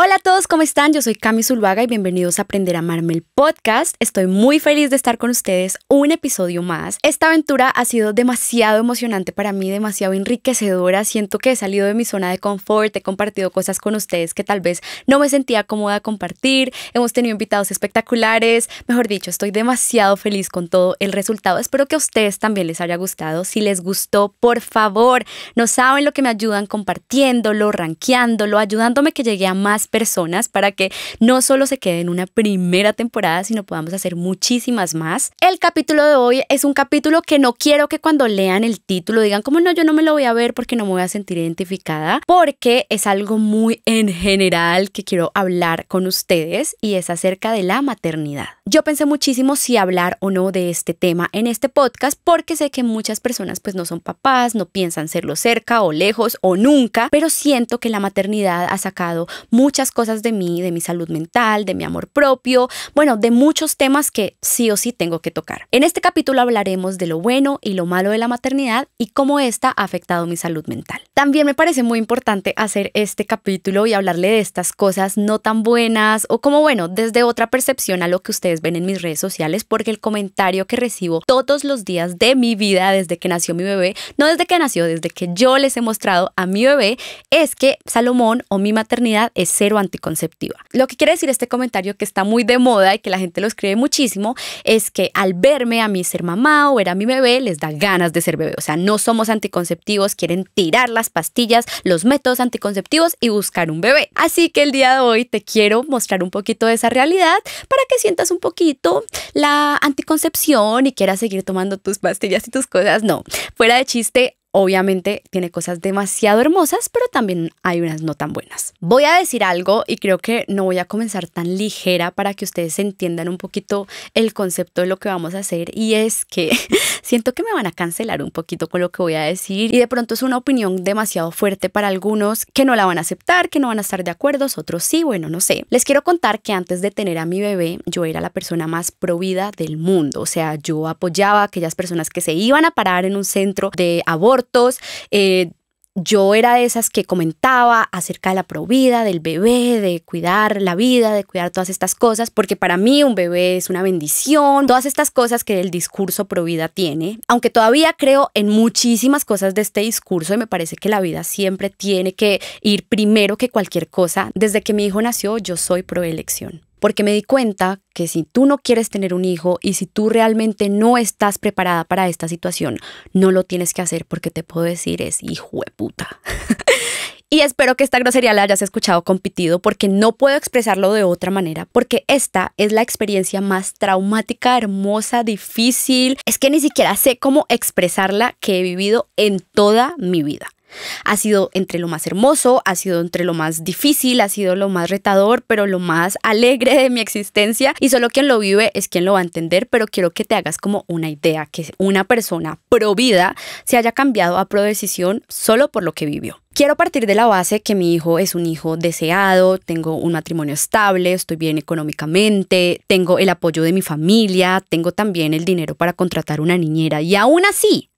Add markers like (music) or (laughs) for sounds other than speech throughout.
Hola a todos, ¿cómo están? Yo soy Cami Zulvaga y bienvenidos a Aprender a Amarme el podcast. Estoy muy feliz de estar con ustedes un episodio más. Esta aventura ha sido demasiado emocionante para mí, demasiado enriquecedora. Siento que he salido de mi zona de confort, he compartido cosas con ustedes que tal vez no me sentía cómoda compartir. Hemos tenido invitados espectaculares. Mejor dicho, estoy demasiado feliz con todo el resultado. Espero que a ustedes también les haya gustado. Si les gustó, por favor, no saben lo que me ayudan compartiéndolo, rankeándolo, ayudándome que llegue a más personas para que no solo se quede en una primera temporada, sino podamos hacer muchísimas más. El capítulo de hoy es un capítulo que no quiero que cuando lean el título digan como no, yo no me lo voy a ver porque no me voy a sentir identificada, porque es algo muy en general que quiero hablar con ustedes y es acerca de la maternidad. Yo pensé muchísimo si hablar o no de este tema en este podcast porque sé que muchas personas pues no son papás, no piensan serlo cerca o lejos o nunca, pero siento que la maternidad ha sacado mucha cosas de mí, de mi salud mental, de mi amor propio, bueno, de muchos temas que sí o sí tengo que tocar. En este capítulo hablaremos de lo bueno y lo malo de la maternidad y cómo esta ha afectado mi salud mental. También me parece muy importante hacer este capítulo y hablarle de estas cosas no tan buenas o como bueno, desde otra percepción a lo que ustedes ven en mis redes sociales porque el comentario que recibo todos los días de mi vida desde que nació mi bebé, no desde que nació, desde que yo les he mostrado a mi bebé, es que Salomón o mi maternidad es cero anticonceptiva. Lo que quiere decir este comentario que está muy de moda y que la gente lo escribe muchísimo es que al verme a mí ser mamá o ver a mi bebé les da ganas de ser bebé. O sea, no somos anticonceptivos, quieren tirar las pastillas, los métodos anticonceptivos y buscar un bebé. Así que el día de hoy te quiero mostrar un poquito de esa realidad para que sientas un poquito la anticoncepción y quieras seguir tomando tus pastillas y tus cosas. No, fuera de chiste, Obviamente tiene cosas demasiado hermosas, pero también hay unas no tan buenas. Voy a decir algo y creo que no voy a comenzar tan ligera para que ustedes entiendan un poquito el concepto de lo que vamos a hacer y es que (laughs) siento que me van a cancelar un poquito con lo que voy a decir y de pronto es una opinión demasiado fuerte para algunos que no la van a aceptar, que no van a estar de acuerdo, otros sí, bueno, no sé. Les quiero contar que antes de tener a mi bebé yo era la persona más provida del mundo, o sea, yo apoyaba a aquellas personas que se iban a parar en un centro de aborto eh, yo era de esas que comentaba acerca de la provida, del bebé, de cuidar la vida, de cuidar todas estas cosas, porque para mí un bebé es una bendición, todas estas cosas que el discurso provida tiene, aunque todavía creo en muchísimas cosas de este discurso y me parece que la vida siempre tiene que ir primero que cualquier cosa. Desde que mi hijo nació yo soy pro elección porque me di cuenta que si tú no quieres tener un hijo y si tú realmente no estás preparada para esta situación, no lo tienes que hacer porque te puedo decir es hijo de puta. (laughs) y espero que esta grosería la hayas escuchado compitido porque no puedo expresarlo de otra manera, porque esta es la experiencia más traumática, hermosa, difícil. Es que ni siquiera sé cómo expresarla que he vivido en toda mi vida. Ha sido entre lo más hermoso, ha sido entre lo más difícil, ha sido lo más retador, pero lo más alegre de mi existencia. Y solo quien lo vive es quien lo va a entender, pero quiero que te hagas como una idea, que una persona pro vida se haya cambiado a pro decisión solo por lo que vivió. Quiero partir de la base que mi hijo es un hijo deseado, tengo un matrimonio estable, estoy bien económicamente, tengo el apoyo de mi familia, tengo también el dinero para contratar una niñera y aún así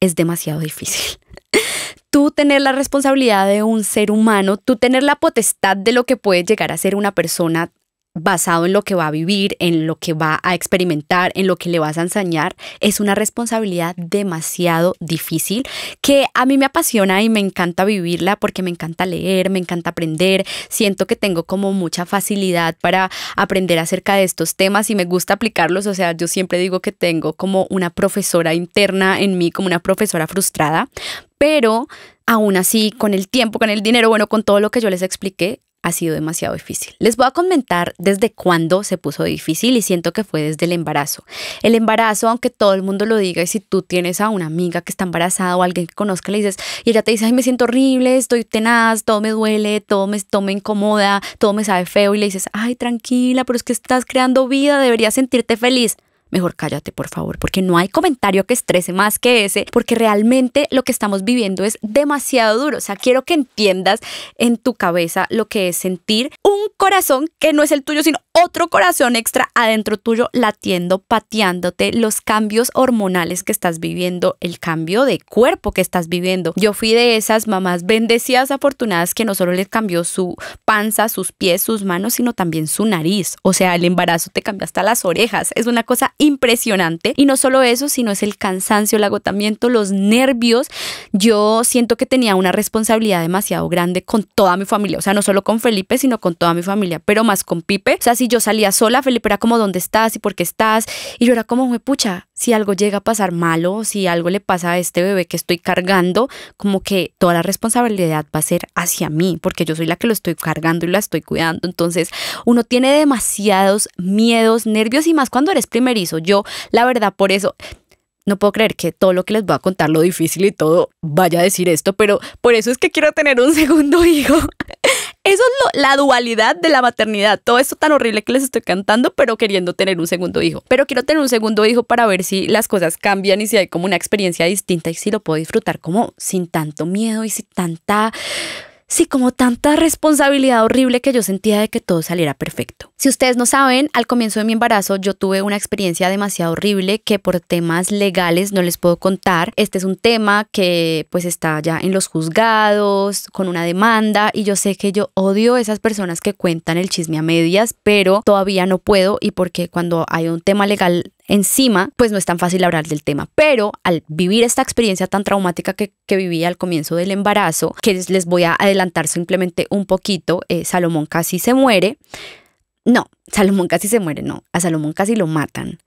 es demasiado difícil. (laughs) tú tener la responsabilidad de un ser humano, tú tener la potestad de lo que puede llegar a ser una persona basado en lo que va a vivir, en lo que va a experimentar, en lo que le vas a enseñar, es una responsabilidad demasiado difícil que a mí me apasiona y me encanta vivirla porque me encanta leer, me encanta aprender, siento que tengo como mucha facilidad para aprender acerca de estos temas y me gusta aplicarlos, o sea, yo siempre digo que tengo como una profesora interna en mí, como una profesora frustrada, pero aún así, con el tiempo, con el dinero, bueno, con todo lo que yo les expliqué, ha sido demasiado difícil. Les voy a comentar desde cuándo se puso difícil y siento que fue desde el embarazo. El embarazo, aunque todo el mundo lo diga, y si tú tienes a una amiga que está embarazada o alguien que conozca, le dices, y ella te dice, ay, me siento horrible, estoy tenaz, todo me duele, todo me, todo me incomoda, todo me sabe feo, y le dices, ay, tranquila, pero es que estás creando vida, deberías sentirte feliz mejor cállate, por favor, porque no hay comentario que estrese más que ese, porque realmente lo que estamos viviendo es demasiado duro. O sea, quiero que entiendas en tu cabeza lo que es sentir un corazón que no es el tuyo, sino otro corazón extra adentro tuyo latiendo, pateándote los cambios hormonales que estás viviendo, el cambio de cuerpo que estás viviendo. Yo fui de esas mamás bendecidas, afortunadas, que no solo les cambió su panza, sus pies, sus manos, sino también su nariz. O sea, el embarazo te cambió hasta las orejas. Es una cosa impresionante. Y no solo eso, sino es el cansancio, el agotamiento, los nervios. Yo siento que tenía una responsabilidad demasiado grande con toda mi familia. O sea, no solo con Felipe, sino con toda mi familia, pero más con Pipe. O sea, si yo salía sola, Felipe era como, ¿dónde estás? ¿Y por qué estás? Y yo era como, pucha, si algo llega a pasar malo, si algo le pasa a este bebé que estoy cargando, como que toda la responsabilidad va a ser hacia mí, porque yo soy la que lo estoy cargando y la estoy cuidando. Entonces, uno tiene demasiados miedos, nervios y más cuando eres primerizo. Yo, la verdad, por eso no puedo creer que todo lo que les voy a contar, lo difícil y todo, vaya a decir esto, pero por eso es que quiero tener un (laughs) segundo hijo eso es la dualidad de la maternidad. Todo esto tan horrible que les estoy cantando, pero queriendo tener un segundo hijo. Pero quiero tener un segundo hijo para ver si las cosas cambian y si hay como una experiencia distinta y si lo puedo disfrutar como sin tanto miedo y sin tanta Sí, como tanta responsabilidad horrible que yo sentía de que todo saliera perfecto. Si ustedes no saben, al comienzo de mi embarazo yo tuve una experiencia demasiado horrible que por temas legales no les puedo contar. Este es un tema que pues está ya en los juzgados, con una demanda y yo sé que yo odio esas personas que cuentan el chisme a medias, pero todavía no puedo y porque cuando hay un tema legal Encima, pues no es tan fácil hablar del tema, pero al vivir esta experiencia tan traumática que, vivía viví al comienzo del embarazo, que les voy a adelantar simplemente un poquito, eh, Salomón casi se muere. No, Salomón casi se muere, no, a Salomón casi lo matan.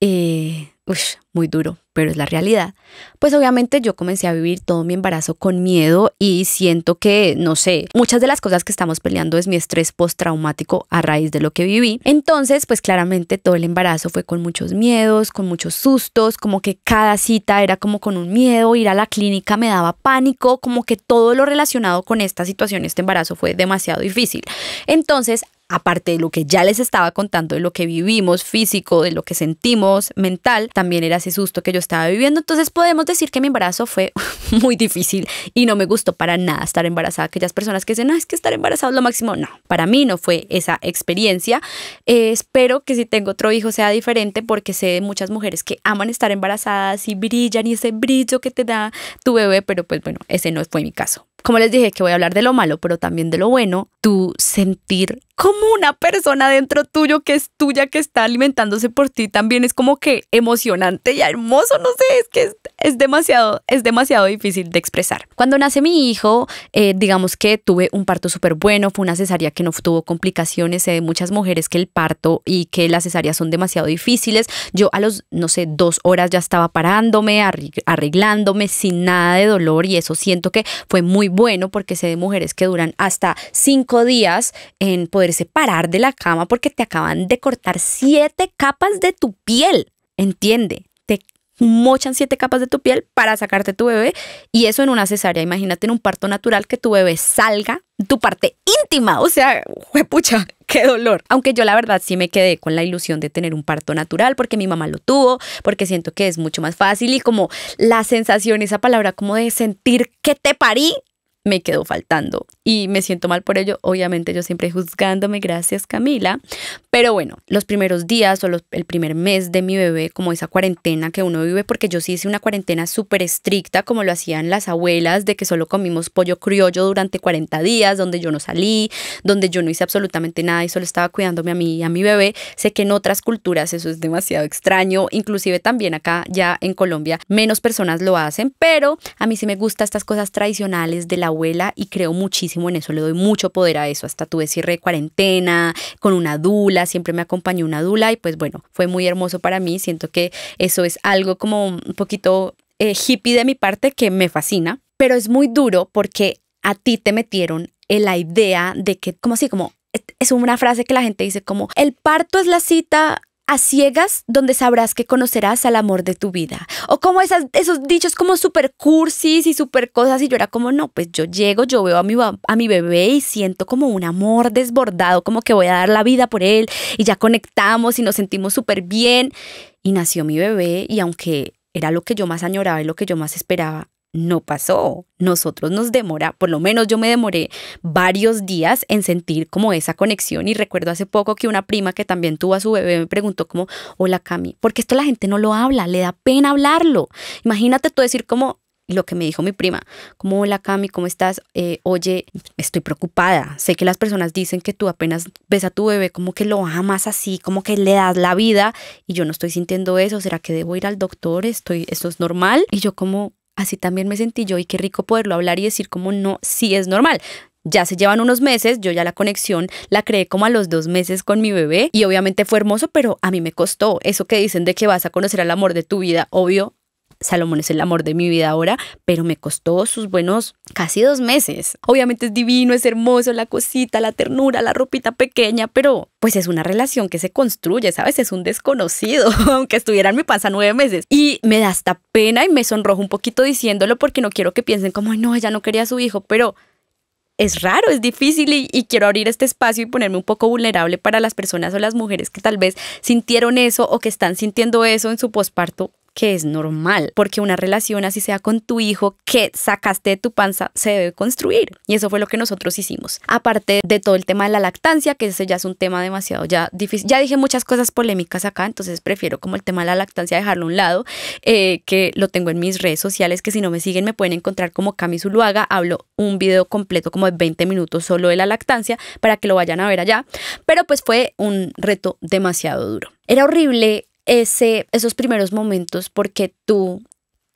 Eh, Uf, muy duro, pero es la realidad. Pues obviamente yo comencé a vivir todo mi embarazo con miedo y siento que, no sé, muchas de las cosas que estamos peleando es mi estrés postraumático a raíz de lo que viví. Entonces, pues claramente todo el embarazo fue con muchos miedos, con muchos sustos, como que cada cita era como con un miedo, ir a la clínica me daba pánico, como que todo lo relacionado con esta situación, este embarazo fue demasiado difícil. Entonces, aparte de lo que ya les estaba contando, de lo que vivimos físico, de lo que sentimos mental, también era ese susto que yo estaba viviendo. Entonces podemos decir que mi embarazo fue (laughs) muy difícil y no me gustó para nada estar embarazada. Aquellas personas que dicen, ah, es que estar embarazada es lo máximo. No, para mí no fue esa experiencia. Eh, espero que si tengo otro hijo sea diferente porque sé de muchas mujeres que aman estar embarazadas y brillan y ese brillo que te da tu bebé, pero pues bueno, ese no fue mi caso como les dije que voy a hablar de lo malo, pero también de lo bueno, Tu sentir como una persona dentro tuyo que es tuya, que está alimentándose por ti, también es como que emocionante y hermoso, no sé, es que es, demasiado, es demasiado difícil de expresar. Cuando nace mi hijo, eh, digamos que tuve un parto súper bueno, fue una cesárea que no tuvo complicaciones, sé de muchas mujeres que el parto y que las cesáreas son demasiado difíciles. Yo a los, no sé, dos horas ya estaba parándome, arreglándome sin nada de dolor y eso siento que fue muy bueno porque sé de mujeres que duran hasta cinco días en poder separar de la cama porque te acaban de cortar siete capas de tu piel. Entiende, te mochan siete capas de tu piel para sacarte tu bebé y eso en una cesárea. Imagínate en un parto natural que tu bebé salga tu parte íntima, o sea, pucha, (laughs) qué dolor. Aunque yo la verdad sí me quedé con la ilusión de tener un parto natural porque mi mamá lo tuvo, porque siento que es mucho más fácil y como la sensación, esa palabra como de sentir que te parí, me quedó faltando y me siento mal por ello, obviamente yo siempre juzgándome, gracias Camila, pero bueno, los primeros días o el primer mes de mi bebé, como esa cuarentena que uno vive, porque yo sí hice una cuarentena súper estricta como lo hacían las abuelas, de que solo comimos pollo criollo durante 40 días, donde yo no salí, donde yo no hice absolutamente nada y solo estaba cuidándome a mí y a mi bebé, sé que en otras culturas eso es demasiado extraño, inclusive también acá ya en Colombia menos personas lo hacen, pero a mí sí me gustan estas cosas tradicionales de la y creo muchísimo en eso, le doy mucho poder a eso. Hasta tuve cierre de cuarentena con una dula, siempre me acompañó una dula y pues bueno, fue muy hermoso para mí. Siento que eso es algo como un poquito eh, hippie de mi parte que me fascina, pero es muy duro porque a ti te metieron en la idea de que, como así, como es una frase que la gente dice como el parto es la cita a ciegas donde sabrás que conocerás al amor de tu vida. O como esas, esos dichos como super cursis y super cosas y yo era como, no, pues yo llego, yo veo a mi, a mi bebé y siento como un amor desbordado, como que voy a dar la vida por él y ya conectamos y nos sentimos súper bien. Y nació mi bebé y aunque era lo que yo más añoraba y lo que yo más esperaba, no pasó. Nosotros nos demora, por lo menos yo me demoré varios días en sentir como esa conexión y recuerdo hace poco que una prima que también tuvo a su bebé me preguntó como, hola Cami, porque esto la gente no lo habla, le da pena hablarlo. Imagínate tú decir como, lo que me dijo mi prima, como hola Cami, ¿cómo estás? Eh, oye, estoy preocupada, sé que las personas dicen que tú apenas ves a tu bebé como que lo amas así, como que le das la vida y yo no estoy sintiendo eso, ¿será que debo ir al doctor? Estoy, ¿Esto es normal? Y yo como, así también me sentí yo y qué rico poderlo hablar y decir como no, sí es normal. Ya se llevan unos meses, yo ya la conexión la creé como a los dos meses con mi bebé y obviamente fue hermoso, pero a mí me costó. Eso que dicen de que vas a conocer al amor de tu vida, obvio, Salomón es el amor de mi vida ahora, pero me costó sus buenos casi dos meses. Obviamente es divino, es hermoso, la cosita, la ternura, la ropita pequeña, pero pues es una relación que se construye, ¿sabes? Es un desconocido, (laughs) aunque estuviera en mi panza nueve meses. Y me da hasta pena y me sonrojo un poquito diciéndolo porque no quiero que piensen como, no, ella no quería a su hijo, pero es raro, es difícil y, y, quiero abrir este espacio y ponerme un poco vulnerable para las personas o las mujeres que tal vez sintieron eso o que están sintiendo eso en su posparto que es normal, porque una relación así sea con tu hijo que sacaste de tu panza se debe construir. Y eso fue lo que nosotros hicimos. Aparte de todo el tema de la lactancia, que ese ya es un tema demasiado ya difícil. Ya dije muchas cosas polémicas acá, entonces prefiero como el tema de la lactancia dejarlo a un lado, eh, que lo tengo en mis redes sociales, que si no me siguen me pueden encontrar como Cami Zuluaga. Hablo un video completo como de 20 minutos solo de la lactancia para que lo vayan a ver allá. Pero pues fue un reto demasiado duro. Era horrible ese, esos primeros momentos porque tú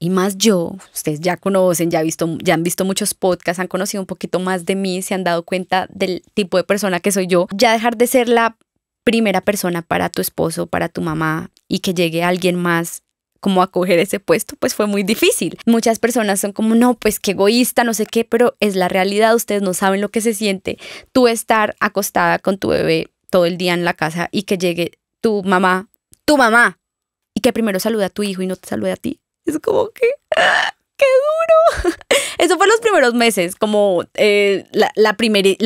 y más yo, ustedes ya conocen, ya, ya han visto muchos podcasts, han conocido un poquito más de mí, se han dado cuenta del tipo de persona que soy yo, ya dejar de ser la primera persona para tu esposo, para tu mamá y que llegue alguien más como a coger ese puesto, pues fue muy difícil. Muchas personas son como, no, pues qué egoísta, no sé qué, pero es la realidad, ustedes no saben lo que se siente tú estar acostada con tu bebé todo el día en la casa y que llegue tu mamá tu mamá y que primero salude a tu hijo y no te salude a ti. Es como que... ¡ah! qué duro. (laughs) Eso fue los primeros meses, como eh, la,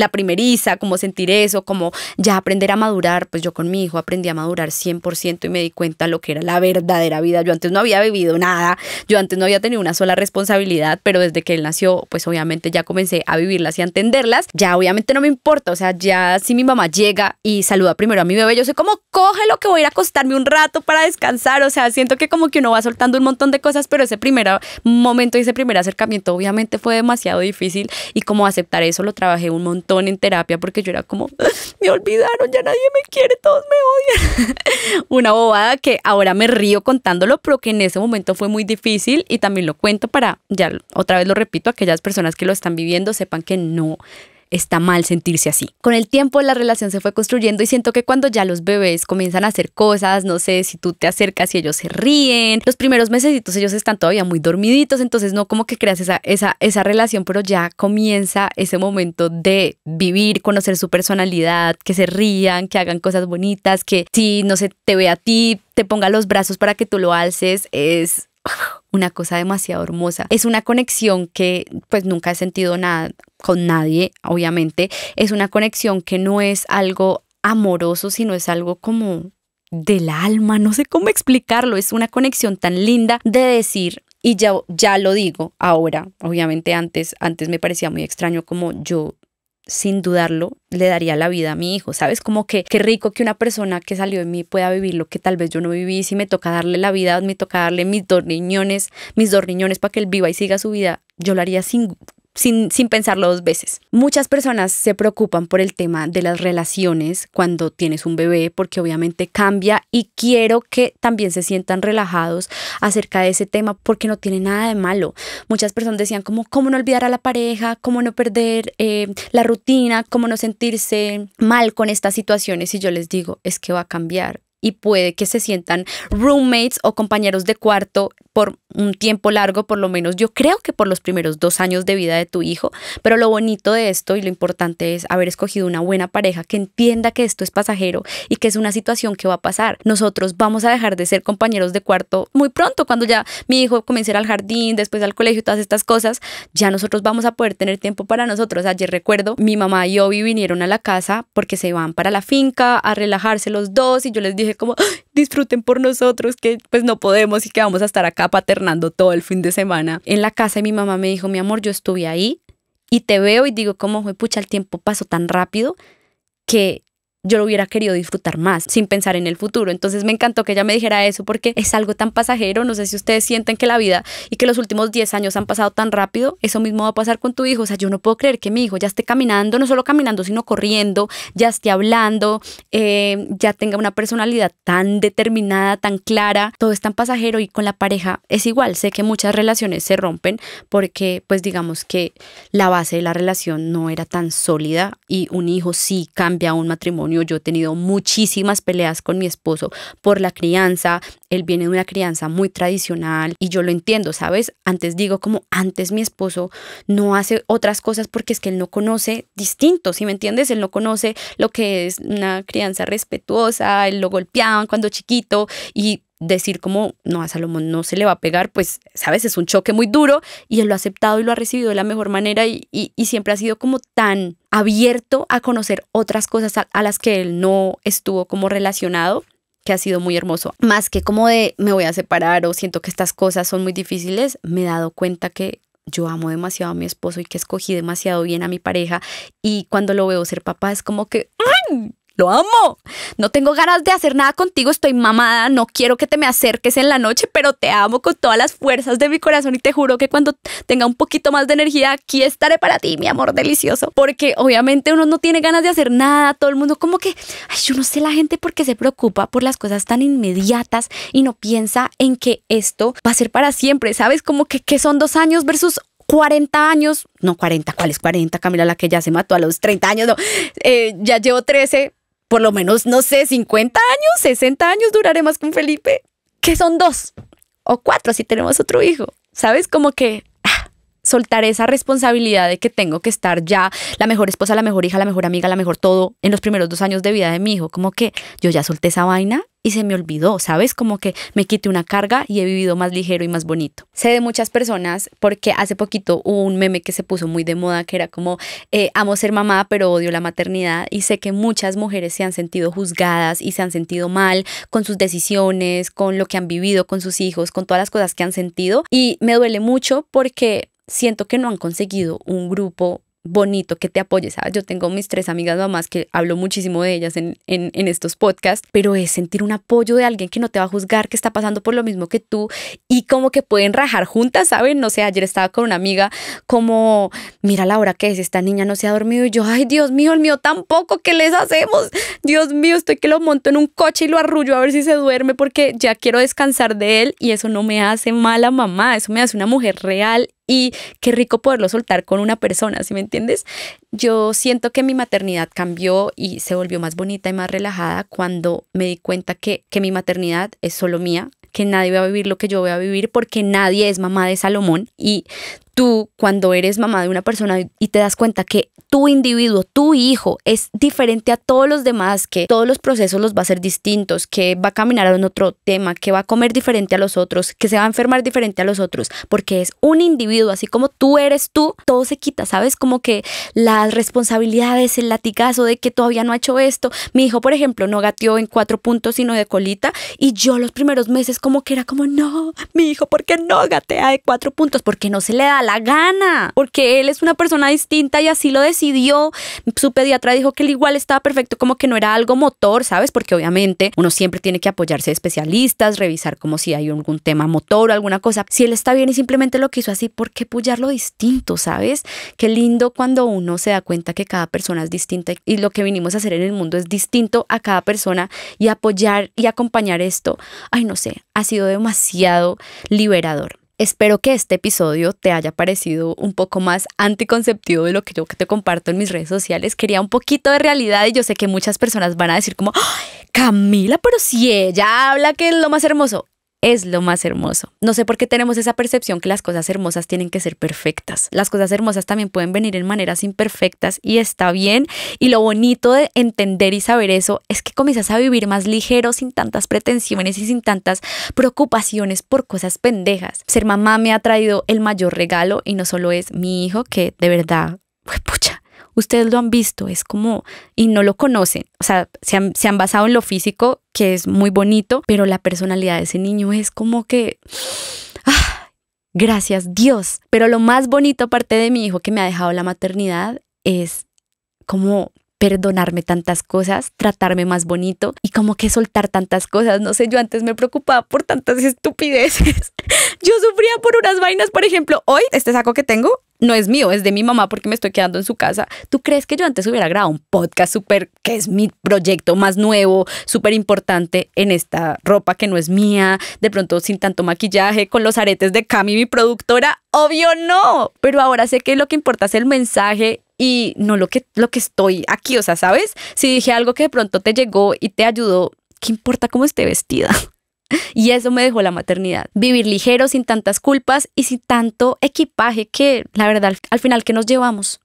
primeriza, como sentir eso, como ya aprender a madurar. Pues yo con mi hijo aprendí a madurar 100% y me di cuenta lo que era la verdadera vida. Yo antes no había vivido nada, yo antes no había tenido una sola responsabilidad, pero desde que él nació, pues obviamente ya comencé a vivirlas y a entenderlas. Ya obviamente no me importa, o sea, ya si mi mamá llega y saluda primero a mi bebé, yo sé como lo que voy a ir a acostarme un rato para descansar. O sea, siento que como que uno va soltando un montón de cosas, pero ese primer momento entonces ese primer acercamiento obviamente fue demasiado difícil y como aceptar eso lo trabajé un montón en terapia porque yo era como, ah, me olvidaron, ya nadie me quiere, todos me odian. (laughs) Una bobada que ahora me río contándolo, pero que en ese momento fue muy difícil y también lo cuento para, ya otra vez lo repito, aquellas personas que lo están viviendo sepan que no está mal sentirse así. Con el tiempo la relación se fue construyendo y siento que cuando ya los bebés comienzan a hacer cosas, no sé, si tú te acercas y ellos se ríen, los primeros meses ellos están todavía muy dormiditos, entonces no como que creas esa, esa, relación, pero ya comienza ese momento de vivir, conocer su personalidad, que se rían, que hagan cosas bonitas, que si no se sé, te ve a ti, te ponga los brazos para que tú lo alces, es (laughs) una cosa demasiado hermosa. Es una conexión que pues nunca he sentido nada con nadie, obviamente. Es una conexión que no es algo amoroso, sino es algo como del alma, no sé cómo explicarlo, es una conexión tan linda de decir, y ya, ya lo digo ahora, obviamente antes, antes me parecía muy extraño como yo sin dudarlo, le daría la vida a mi hijo, ¿sabes? Como que qué rico que una persona que salió de mí pueda vivir lo que tal vez yo no viví, si me toca darle la vida, me toca darle mis dos riñones, mis dos riñones para que él viva y siga su vida, yo lo haría sin sin, pensarlo dos veces. Muchas personas se preocupan por el tema de las relaciones cuando tienes un bebé porque obviamente cambia y quiero que también se sientan relajados acerca de ese tema porque no tiene nada de malo. Muchas personas decían como cómo no olvidar a la pareja, cómo no perder eh, la rutina, cómo no sentirse mal con estas situaciones y yo les digo es que va a cambiar y puede que se sientan roommates o compañeros de cuarto por un tiempo largo, por lo menos yo creo que por los primeros dos años de vida de tu hijo, pero lo bonito de esto y lo importante es haber escogido una buena pareja que entienda que esto es pasajero y que es una situación que va a pasar. Nosotros vamos a dejar de ser compañeros de cuarto muy pronto, cuando ya mi hijo comience al jardín, después al colegio, todas estas cosas, ya nosotros vamos a poder tener tiempo para nosotros. Ayer recuerdo, mi mamá y Obi vinieron a la casa porque se van para la finca a relajarse los dos y yo les dije como, disfruten por nosotros que pues no podemos y que vamos a estar acá paternando todo el fin de semana en la casa y mi mamá me dijo, mi amor, yo estuve ahí y te veo y digo, ¿cómo fue pucha el tiempo pasó tan rápido que yo lo hubiera querido disfrutar más sin pensar en el futuro. Entonces me encantó que ella me dijera eso porque es algo tan pasajero. No sé si ustedes sienten que la vida y que los últimos 10 años han pasado tan rápido. Eso mismo va a pasar con tu hijo. O sea, yo no puedo creer que mi hijo ya esté caminando, no solo caminando, sino corriendo, ya esté hablando, eh, ya tenga una personalidad tan determinada, tan clara. Todo es tan pasajero y con la pareja es igual. Sé que muchas relaciones se rompen porque, pues digamos que la base de la relación no era tan sólida y un hijo sí cambia un matrimonio yo he tenido muchísimas peleas con mi esposo por la crianza. Él viene de una crianza muy tradicional y yo lo entiendo, ¿sabes? Antes digo como antes mi esposo no hace otras cosas porque es que él no conoce distinto, ¿sí me entiendes? Él no conoce lo que es una crianza respetuosa, él lo golpeaban cuando chiquito y decir como, no, a Salomón no se le va a pegar, pues, sabes, es un choque muy duro y él lo ha aceptado y lo ha recibido de la mejor manera y, siempre ha sido como tan abierto a conocer otras cosas a, las que él no estuvo como relacionado que ha sido muy hermoso. Más que como de me voy a separar o siento que estas cosas son muy difíciles, me he dado cuenta que yo amo demasiado a mi esposo y que escogí demasiado bien a mi pareja y cuando lo veo ser papá es como que lo amo. No tengo ganas de hacer nada contigo, estoy mamada, no quiero que te me acerques en la noche, pero te amo con todas las fuerzas de mi corazón y te juro que cuando tenga un poquito más de energía, aquí estaré para ti, mi amor delicioso. Porque obviamente uno no tiene ganas de hacer nada, todo el mundo como que, ay, yo no sé la gente porque se preocupa por las cosas tan inmediatas y no piensa en que esto va a ser para siempre, ¿sabes? Como que, son dos años versus 40 años, no 40, ¿cuál es 40? Camila, la que ya se mató a los 30 años, no, eh, ya llevo 13, por lo menos, no sé, 50 años, 60 años duraré más con Felipe, que son dos o cuatro si tenemos otro hijo. ¿Sabes? Como que ah, soltaré esa responsabilidad de que tengo que estar ya la mejor esposa, la mejor hija, la mejor amiga, la mejor todo en los primeros dos años de vida de mi hijo. Como que yo ya solté esa vaina y se me olvidó, ¿sabes? Como que me quité una carga y he vivido más ligero y más bonito. Sé de muchas personas porque hace poquito hubo un meme que se puso muy de moda que era como, eh, amo ser mamá pero odio la maternidad y sé que muchas mujeres se han sentido juzgadas y se han sentido mal con sus decisiones, con lo que han vivido, con sus hijos, con todas las cosas que han sentido y me duele mucho porque siento que no han conseguido un grupo bonito que te apoye, ¿sabes? Yo tengo mis tres amigas mamás que hablo muchísimo de ellas en, en, estos podcasts, pero es sentir un apoyo de alguien que no te va a juzgar, que está pasando por lo mismo que tú y como que pueden rajar juntas, ¿saben? No sé, ayer estaba con una amiga como, mira la hora que es, esta niña no se ha dormido y yo, ay Dios mío, el mío tampoco, ¿qué les hacemos? Dios mío, estoy que lo monto en un coche y lo arrullo a ver si se duerme porque ya quiero descansar de él y eso no me hace mala mamá, eso me hace una mujer real y qué rico poderlo soltar con una persona, ¿sí me entiendes? Yo siento que mi maternidad cambió y se volvió más bonita y más relajada cuando me di cuenta que, que mi maternidad es solo mía, que nadie va a vivir lo que yo voy a vivir porque nadie es mamá de Salomón y tú cuando eres mamá de una persona y te das cuenta que tu individuo, tu hijo es diferente a todos los demás, que todos los procesos los va a ser distintos, que va a caminar a otro tema, que va a comer diferente a los otros, que se va a enfermar diferente a los otros, porque es un individuo, así como tú eres tú, todo se quita, ¿sabes? Como que las responsabilidades, el latigazo de que todavía no ha hecho esto. Mi hijo, por ejemplo, no gateó en cuatro puntos, sino de colita, y yo los primeros meses como que era como, no, mi hijo, ¿por qué no gatea de cuatro puntos? Porque no se le da la gana, porque él es una persona distinta y así lo decía su pediatra dijo que él igual estaba perfecto, como que no era algo motor, ¿sabes? Porque obviamente uno siempre tiene que apoyarse de especialistas, revisar como si hay algún tema motor o alguna cosa. Si él está bien y simplemente lo quiso así, ¿por qué apoyarlo distinto, ¿sabes? Qué lindo cuando uno se da cuenta que cada persona es distinta y lo que vinimos a hacer en el mundo es distinto a cada persona y apoyar y acompañar esto. Ay, no sé, ha sido demasiado liberador. Espero que este episodio te haya parecido un poco más anticonceptivo de lo que yo que te comparto en mis redes sociales. Quería un poquito de realidad y yo sé que muchas personas van a decir como, Camila, pero si ella habla que es lo más hermoso es lo más hermoso. No sé por qué tenemos esa percepción que las cosas hermosas tienen que ser perfectas. Las cosas hermosas también pueden venir en maneras imperfectas y está bien. Y lo bonito de entender y saber eso es que comienzas a vivir más ligero, sin tantas pretensiones y sin tantas preocupaciones por cosas pendejas. Ser mamá me ha traído el mayor regalo y no solo es mi hijo, que de verdad, pucha, Ustedes lo han visto, es como, y no lo conocen. O sea, se han, basado en lo físico, que es muy bonito, pero la personalidad de ese niño es como que... (sighs) Ah, gracias Dios. Pero lo más bonito aparte de mi hijo que me ha dejado la maternidad es como perdonarme tantas cosas, tratarme más bonito y como que soltar tantas cosas. No sé, yo antes me preocupaba por tantas estupideces. (laughs) Yo sufría por unas vainas, por ejemplo, hoy este saco que tengo no es mío, es de mi mamá porque me estoy quedando en su casa. ¿Tú crees que yo antes hubiera grabado un podcast súper, que es mi proyecto más nuevo, súper importante en esta ropa que no es mía, de pronto sin tanto maquillaje, con los aretes de Cami, mi productora? Obvio no, pero ahora sé que lo que importa es el mensaje y no lo que, lo que estoy aquí, o sea, ¿sabes? Si dije algo que de pronto te llegó y te ayudó, ¿qué importa cómo esté vestida? (laughs) Y eso me dejó la maternidad. Vivir ligero, sin tantas culpas y sin tanto equipaje que, la verdad, al final que nos llevamos,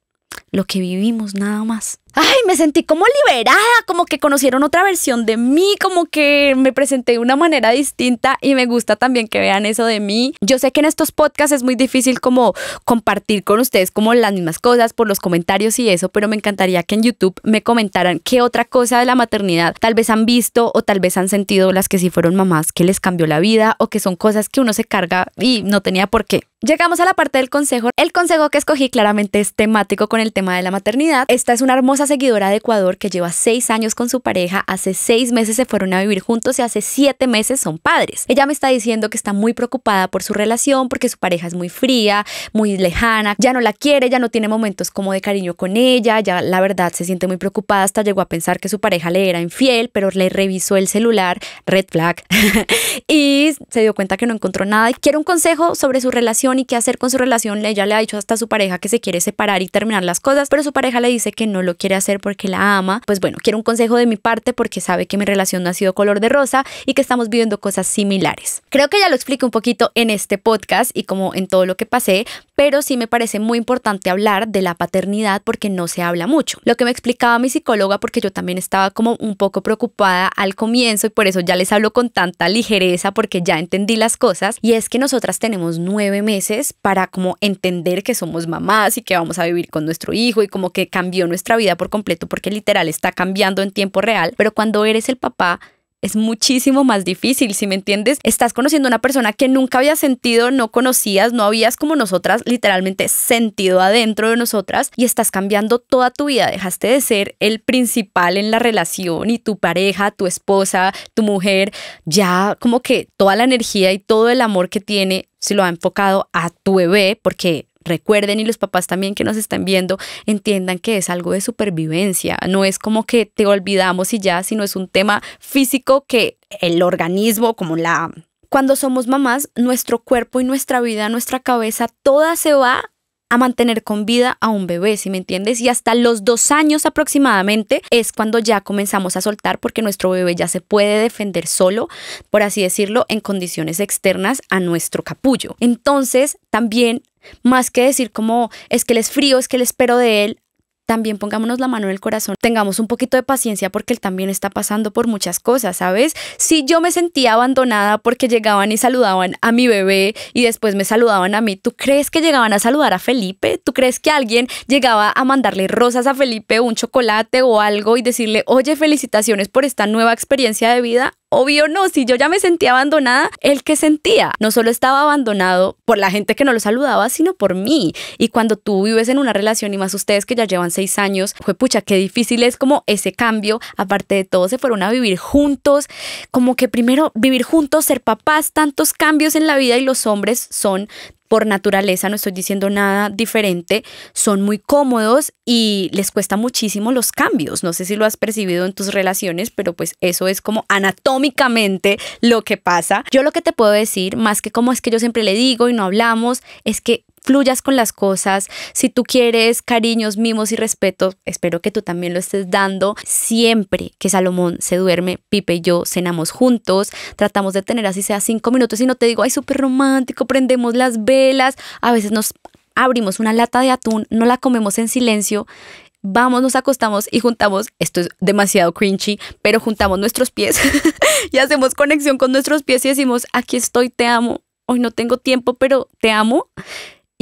lo que vivimos nada más. Ay, me sentí como liberada, como que conocieron otra versión de mí, como que me presenté de una manera distinta y me gusta también que vean eso de mí. Yo sé que en estos podcasts es muy difícil como compartir con ustedes como las mismas cosas por los comentarios y eso, pero me encantaría que en YouTube me comentaran qué otra cosa de la maternidad tal vez han visto o tal vez han sentido las que sí fueron mamás, que les cambió la vida o que son cosas que uno se carga y no tenía por qué. Llegamos a la parte del consejo. El consejo que escogí claramente es temático con el tema de la maternidad. Esta es una hermosa seguidora de Ecuador que lleva seis años con su pareja, hace seis meses se fueron a vivir juntos y hace siete meses son padres. Ella me está diciendo que está muy preocupada por su relación porque su pareja es muy fría, muy lejana, ya no la quiere, ya no tiene momentos como de cariño con ella, ya la verdad se siente muy preocupada, hasta llegó a pensar que su pareja le era infiel, pero le revisó el celular, red flag, (laughs) y se dio cuenta que no encontró nada. y Quiere un consejo sobre su relación y qué hacer con su relación. Ella le ha dicho hasta a su pareja que se quiere separar y terminar las cosas, pero su pareja le dice que no lo quiere hacer porque la ama, pues bueno, quiero un consejo de mi parte porque sabe que mi relación no ha sido color de rosa y que estamos viviendo cosas similares. Creo que ya lo expliqué un poquito en este podcast y como en todo lo que pasé, pero sí me parece muy importante hablar de la paternidad porque no se habla mucho. Lo que me explicaba mi psicóloga, porque yo también estaba como un poco preocupada al comienzo y por eso ya les hablo con tanta ligereza porque ya entendí las cosas, y es que nosotras tenemos nueve meses para como entender que somos mamás y que vamos a vivir con nuestro hijo y como que cambió nuestra vida por completo porque literal está cambiando en tiempo real, pero cuando eres el papá, es muchísimo más difícil, si me entiendes. Estás conociendo a una persona que nunca había sentido, no conocías, no habías como nosotras literalmente sentido adentro de nosotras y estás cambiando toda tu vida. Dejaste de ser el principal en la relación y tu pareja, tu esposa, tu mujer, ya como que toda la energía y todo el amor que tiene se lo ha enfocado a tu bebé porque recuerden y los papás también que nos están viendo entiendan que es algo de supervivencia, no es como que te olvidamos y ya, sino es un tema físico que el organismo, como la... Cuando somos mamás, nuestro cuerpo y nuestra vida, nuestra cabeza, toda se va a mantener con vida a un bebé, si me entiendes? Y hasta los dos años aproximadamente es cuando ya comenzamos a soltar porque nuestro bebé ya se puede defender solo, por así decirlo, en condiciones externas a nuestro capullo. Entonces, también, más que decir como es que él es frío, es que le espero de él, también pongámonos la mano en el corazón, tengamos un poquito de paciencia porque él también está pasando por muchas cosas, ¿sabes? Si yo me sentía abandonada porque llegaban y saludaban a mi bebé y después me saludaban a mí, ¿tú crees que llegaban a saludar a Felipe? ¿Tú crees que alguien llegaba a mandarle rosas a Felipe, un chocolate o algo y decirle, oye, felicitaciones por esta nueva experiencia de vida? Obvio no, si yo ya me sentía abandonada, el que sentía no solo estaba abandonado por la gente que no lo saludaba, sino por mí. Y cuando tú vives en una relación y más ustedes que ya llevan seis años, fue pucha, qué difícil es como ese cambio. Aparte de todo, se fueron a vivir juntos, como que primero vivir juntos, ser papás, tantos cambios en la vida y los hombres son por naturaleza, no estoy diciendo nada diferente, son muy cómodos y les cuesta muchísimo los cambios. No sé si lo has percibido en tus relaciones, pero pues eso es como anatómicamente lo que pasa. Yo lo que te puedo decir, más que como es que yo siempre le digo y no hablamos, es que fluyas con las cosas. Si tú quieres cariños, mimos y respeto, espero que tú también lo estés dando. Siempre que Salomón se duerme, Pipe y yo cenamos juntos, tratamos de tener así sea cinco minutos y no te digo, ay, súper romántico, prendemos las velas, a veces nos abrimos una lata de atún, no la comemos en silencio. Vamos, nos acostamos y juntamos, esto es demasiado cringy, pero juntamos nuestros pies (laughs) y hacemos conexión con nuestros pies y decimos, aquí estoy, te amo, hoy no tengo tiempo, pero te amo.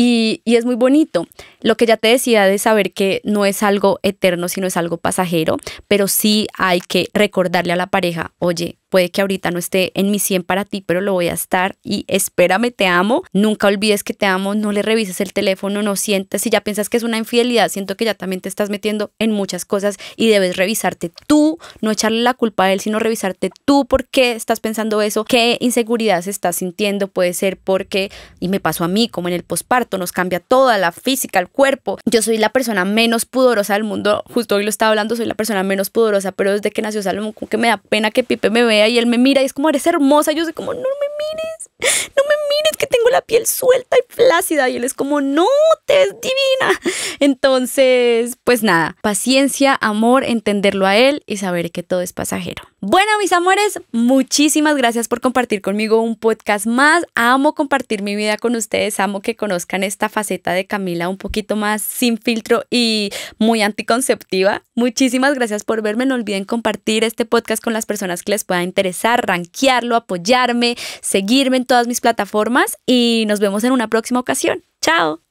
Y, es muy bonito. Lo que ya te decía de saber que no es algo eterno, sino es algo pasajero, pero sí hay que recordarle a la pareja, oye, puede que ahorita no esté en mi 100 para ti, pero lo voy a estar y espérame, te amo, nunca olvides que te amo, no le revises el teléfono, no sientes, si ya piensas que es una infidelidad, siento que ya también te estás metiendo en muchas cosas y debes revisarte tú, no echarle la culpa a él, sino revisarte tú por qué estás pensando eso, qué inseguridad se está sintiendo, puede ser porque, y me pasó a mí, como en el posparto, nos cambia toda la física, cuerpo. Yo soy la persona menos pudorosa del mundo, justo hoy lo estaba hablando, soy la persona menos pudorosa, pero desde que nació Salomón, como que me da pena que Pipe me vea y él me mira y es como, eres hermosa, yo soy como, no me mires, no me mires, que tengo la piel suelta y flácida y él es como, no, te es divina. Entonces, pues nada, paciencia, amor, entenderlo a él y saber que todo es pasajero. Bueno, mis amores, muchísimas gracias por compartir conmigo un podcast más. Amo compartir mi vida con ustedes, amo que conozcan esta faceta de Camila un poquito más sin filtro y muy anticonceptiva. Muchísimas gracias por verme. No olviden compartir este podcast con las personas que les pueda interesar, rankearlo, apoyarme, seguirme en todas mis plataformas y nos vemos en una próxima ocasión. ¡Chao!